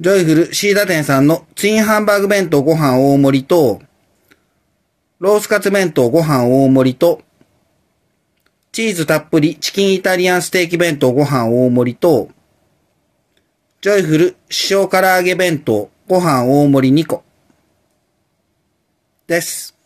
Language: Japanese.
ジョイフルシーダ店さんのツインハンバーグ弁当ご飯大盛りと、ロースカツ弁当ご飯大盛りと、チーズたっぷりチキンイタリアンステーキ弁当ご飯大盛りと、ジョイフル塩唐揚げ弁当ご飯大盛り2個です。